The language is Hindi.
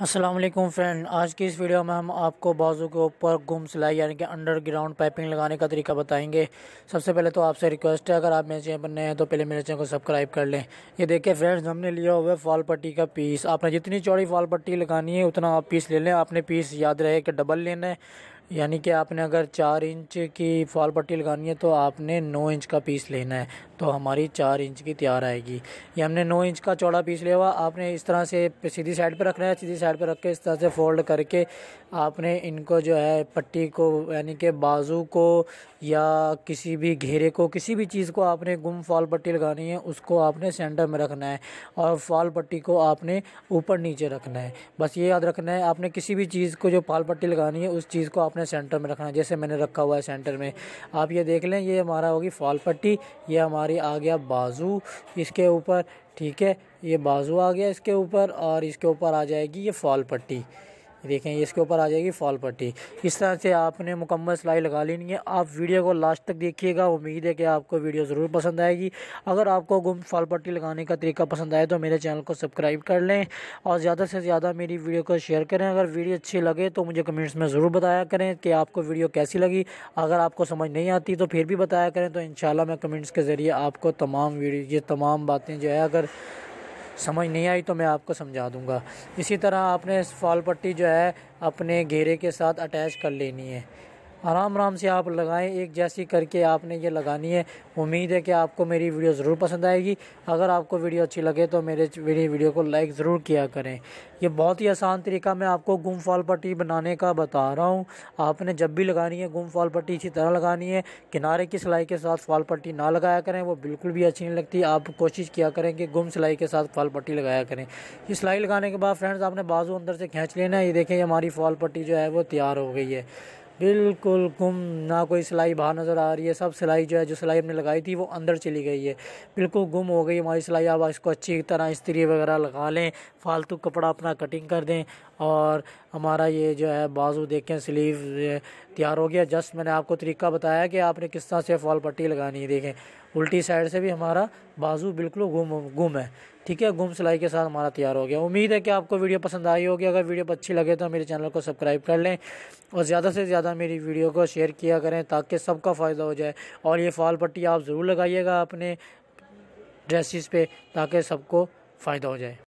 अस्सलाम वालेकुम फ्रेंड आज की इस वीडियो में हम आपको बाजू के ऊपर गुम सिलाई यानी कि अंडरग्राउंड पाइपिंग लगाने का तरीका बताएंगे सबसे पहले तो आपसे रिक्वेस्ट है अगर आप मेरे चैनल पर नए हैं तो पहले मेरे चैनल को सब्सक्राइब कर लें ये देखिए फ्रेंड्स हमने लिया हुआ है फॉल पट्टी का पीस आपने जितनी चौड़ी फॉल पट्टी लगानी है उतना आप पीस ले लें आपने पीस याद रहे कि डबल लेना है यानी कि आपने अगर चार इंच की फॉल पट्टी लगानी है तो आपने नौ इंच का पीस लेना है तो हमारी चार इंच की तैयार आएगी ये हमने नौ इंच का चौड़ा पीस लिया हुआ आपने इस तरह से सीधी साइड पर रखना है सीधी साइड पर रख के इस तरह से फोल्ड करके आपने इनको जो है पट्टी को यानी कि बाजू को या किसी भी घेरे को किसी भी चीज़ को आपने गुम फॉल पट्टी लगानी है उसको आपने सेंटर में रखना है और फॉल पट्टी को आपने ऊपर नीचे रखना है बस ये याद रखना है आपने किसी भी चीज़ को जो फॉल पट्टी लगानी है उस चीज़ को आप अपने सेंटर में रखना जैसे मैंने रखा हुआ है सेंटर में आप ये देख लें ये हमारा होगी फॉल पट्टी ये हमारी आ गया बाजू इसके ऊपर ठीक है ये बाजू आ गया इसके ऊपर और इसके ऊपर आ जाएगी ये फॉल पट्टी देखें इसके ऊपर आ जाएगी फॉल पट्टी इस तरह से आपने मुकम्मल सिलाई लगा लेनी है आप वीडियो को लास्ट तक देखिएगा उम्मीद है कि आपको वीडियो ज़रूर पसंद आएगी अगर आपको गुम फॉल पट्टी लगाने का तरीका पसंद आए तो मेरे चैनल को सब्सक्राइब कर लें और ज़्यादा से ज़्यादा मेरी वीडियो को शेयर करें अगर वीडियो अच्छी लगे तो मुझे कमेंट्स में ज़रूर बताया करें कि आपको वीडियो कैसी लगी अगर आपको समझ नहीं आती तो फिर भी बताया करें तो इन मैं कमेंट्स के ज़रिए आपको तमाम वीडियो ये तमाम बातें जो है अगर समझ नहीं आई तो मैं आपको समझा दूंगा इसी तरह आपने फॉल पट्टी जो है अपने घेरे के साथ अटैच कर लेनी है आराम आराम से आप लगाएं एक जैसी करके आपने ये लगानी है उम्मीद है कि आपको मेरी वीडियो ज़रूर पसंद आएगी अगर आपको वीडियो अच्छी लगे तो मेरे मेरी वीडियो को लाइक ज़रूर किया करें ये बहुत ही आसान तरीका मैं आपको गुम फॉल पट्टी बनाने का बता रहा हूँ आपने जब भी लगानी है गुम फॉल पट्टी इसी तरह लगानी है किनारे की सिलाई के साथ फॉल पट्टी ना लगाया करें वो बिल्कुल भी अच्छी नहीं लगती आप कोशिश किया करें कि गुम सिलाई के साथ फॉल पट्टी लगाया करें ये सिलाई लगाने के बाद फ्रेंड्स आपने बाजू अंदर से खींच लेना है ये देखें हमारी फॉल पट्टी जो है वो तैयार हो गई है बिल्कुल गुम ना कोई सिलाई बाहर नज़र आ रही है सब सिलाई जो है जो सिलाई हमने लगाई थी वो अंदर चली गई है बिल्कुल गुम हो गई हमारी सिलाई आप इसको अच्छी तरह इस्त्री वगैरह लगा लें फालतू कपड़ा अपना कटिंग कर दें और हमारा ये जो है बाजू देखें स्लीव तैयार हो गया जस्ट मैंने आपको तरीका बताया कि आपने किस तरह से फॉल पट्टी लगानी है देखें उल्टी साइड से भी हमारा बाजू बिल्कुल गुम गुम है ठीक है गुम सिलाई के साथ हमारा तैयार हो गया उम्मीद है कि आपको वीडियो पसंद आई होगी अगर वीडियो अच्छी लगे तो मेरे चैनल को सब्सक्राइब कर लें और ज़्यादा से ज़्यादा ज़्यादा मेरी वीडियो को शेयर किया करें ताकि सबका फ़ायदा हो जाए और ये फॉल पट्टी आप ज़रूर लगाइएगा अपने ड्रेसिस पे ताकि सबको फ़ायदा हो जाए